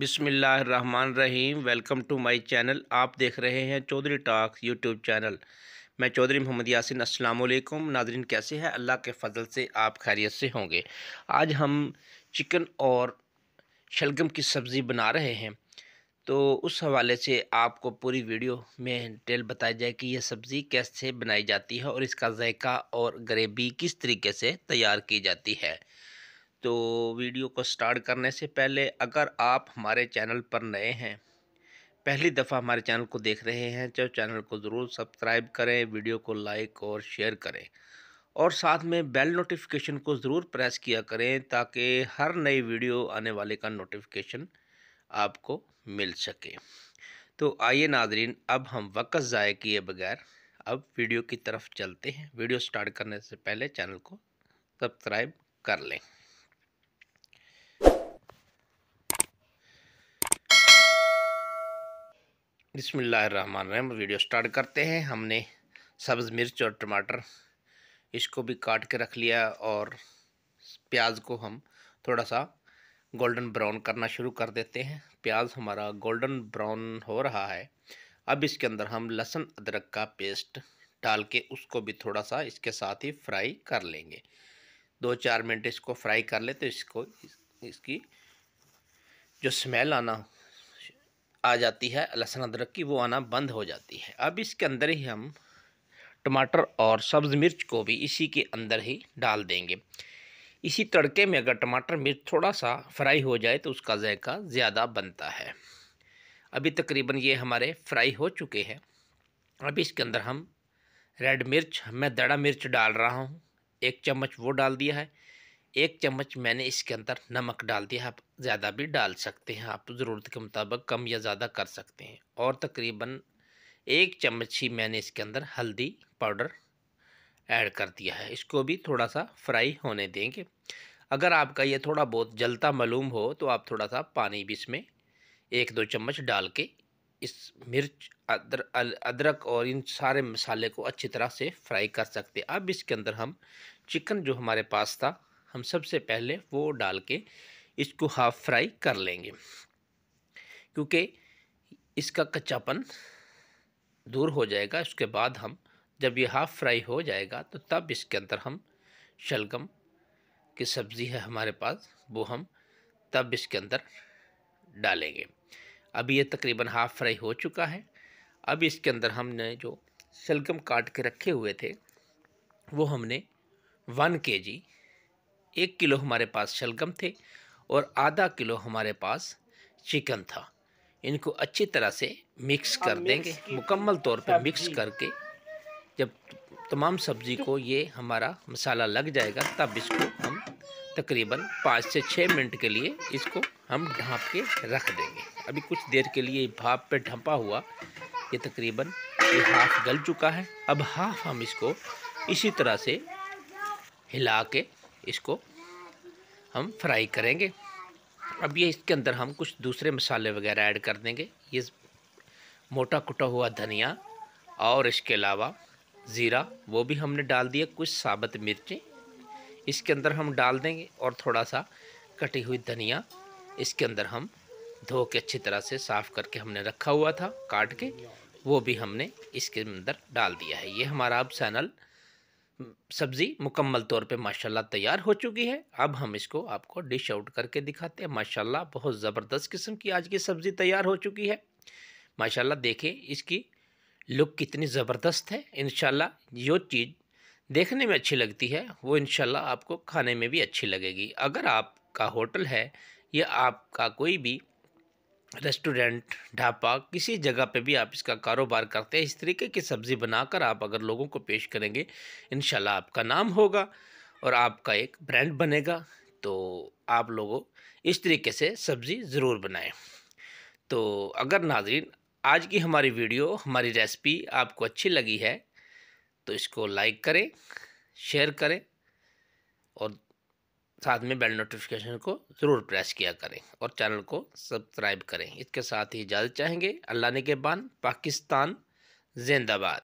बिसमीम welcome to my channel आप देख रहे हैं चौधरी टाक यूट्यूब चैनल मैं चौधरी मोहम्मद यासिन अस्सलाम वालेकुम नाजरीन कैसे हैं अल्लाह के फजल से आप खैरियत से होंगे आज हम चिकन और शलगम की सब्ज़ी बना रहे हैं तो उस हवाले से आपको पूरी वीडियो में डिटेल बताई जाए कि यह सब्ज़ी कैसे बनाई जाती है और इसका जायका और ग्रेवी किस तरीके से तैयार की जाती है तो वीडियो को स्टार्ट करने से पहले अगर आप हमारे चैनल पर नए हैं पहली दफ़ा हमारे चैनल को देख रहे हैं तो चैनल को ज़रूर सब्सक्राइब करें वीडियो को लाइक और शेयर करें और साथ में बेल नोटिफिकेशन को ज़रूर प्रेस किया करें ताकि हर नई वीडियो आने वाले का नोटिफिकेशन आपको मिल सके तो आइए नाजरीन अब हम वक्त ज़ाय किए बगैर अब वीडियो की तरफ चलते हैं वीडियो स्टार्ट करने से पहले चैनल को सब्सक्राइब कर लें बसमिल्लाम वीडियो स्टार्ट करते हैं हमने सब्ज़ मिर्च और टमाटर इसको भी काट के रख लिया और प्याज को हम थोड़ा सा गोल्डन ब्राउन करना शुरू कर देते हैं प्याज हमारा गोल्डन ब्राउन हो रहा है अब इसके अंदर हम लहसुन अदरक का पेस्ट डाल के उसको भी थोड़ा सा इसके साथ ही फ्राई कर लेंगे दो चार मिनट इसको फ्राई कर ले तो इसको इसकी जो स्मेल आना आ जाती है लहसुन अदरक की वो आना बंद हो जाती है अब इसके अंदर ही हम टमाटर और सब्ज़ मिर्च को भी इसी के अंदर ही डाल देंगे इसी तड़के में अगर टमाटर मिर्च थोड़ा सा फ्राई हो जाए तो उसका जायका ज़्यादा बनता है अभी तकरीबन ये हमारे फ्राई हो चुके हैं अब इसके अंदर हम रेड मिर्च मैं दड़ा मिर्च डाल रहा हूँ एक चम्मच वो डाल दिया है एक चम्मच मैंने इसके अंदर नमक डाल दिया आप ज़्यादा भी डाल सकते हैं आप ज़रूरत के मुताबिक कम या ज़्यादा कर सकते हैं और तकरीबन एक चम्मच ही मैंने इसके अंदर हल्दी पाउडर ऐड कर दिया है इसको भी थोड़ा सा फ्राई होने देंगे अगर आपका ये थोड़ा बहुत जलता मालूम हो तो आप थोड़ा सा पानी भी इसमें एक दो चम्मच डाल के इस मिर्च अदर अदरक और इन सारे मसाले को अच्छी तरह से फ्राई कर सकते अब इसके अंदर हम चिकन जो हमारे पास था हम सबसे पहले वो डाल के इसको हाफ फ्राई कर लेंगे क्योंकि इसका कच्चापन दूर हो जाएगा उसके बाद हम जब ये हाफ़ फ्राई हो जाएगा तो तब इसके अंदर हम शलगम की सब्ज़ी है हमारे पास वो हम तब इसके अंदर डालेंगे अब ये तकरीबन हाफ़ फ्राई हो चुका है अब इसके अंदर हमने जो शलगम काट के रखे हुए थे वो हमने वन के जी एक किलो हमारे पास शलगम थे और आधा किलो हमारे पास चिकन था इनको अच्छी तरह से मिक्स हाँ, कर देंगे मुकम्मल तौर पर मिक्स करके जब तमाम सब्ज़ी को ये हमारा मसाला लग जाएगा तब इसको हम तकरीबन पाँच से छः मिनट के लिए इसको हम ढाँप के रख देंगे अभी कुछ देर के लिए भाप पे ढंपा हुआ ये तकरीबन ये हाफ गल चुका है अब हाफ हम इसको इसी तरह से हिला के इसको हम फ्राई करेंगे अब ये इसके अंदर हम कुछ दूसरे मसाले वगैरह ऐड कर देंगे ये मोटा कुटा हुआ धनिया और इसके अलावा ज़ीरा वो भी हमने डाल दिया कुछ साबत मिर्चें इसके अंदर हम डाल देंगे और थोड़ा सा कटी हुई धनिया इसके अंदर हम धो के अच्छी तरह से साफ़ करके हमने रखा हुआ था काट के वो भी हमने इसके अंदर डाल दिया है ये हमारा अब चैनल सब्ज़ी मुकम्मल तौर पे माशाल्लाह तैयार हो चुकी है अब हम इसको आपको डिश आउट करके दिखाते हैं माशाल्लाह बहुत ज़बरदस्त किस्म की आज की सब्ज़ी तैयार हो चुकी है माशाल्लाह देखें इसकी लुक कितनी ज़बरदस्त है इन जो चीज़ देखने में अच्छी लगती है वो इन आपको खाने में भी अच्छी लगेगी अगर आपका होटल है या आपका कोई भी रेस्टोरेंट ढाबा किसी जगह पे भी आप इसका कारोबार करते हैं इस तरीके की सब्ज़ी बनाकर आप अगर लोगों को पेश करेंगे इन आपका नाम होगा और आपका एक ब्रांड बनेगा तो आप लोगों इस तरीके से सब्ज़ी ज़रूर बनाएं तो अगर नाजरीन आज की हमारी वीडियो हमारी रेसिपी आपको अच्छी लगी है तो इसको लाइक करें शेयर करें और साथ में बेल नोटिफिकेशन को ज़रूर प्रेस किया करें और चैनल को सब्सक्राइब करें इसके साथ ही इजाज़त चाहेंगे अल्लाह ने के बान पाकिस्तान जिंदाबाद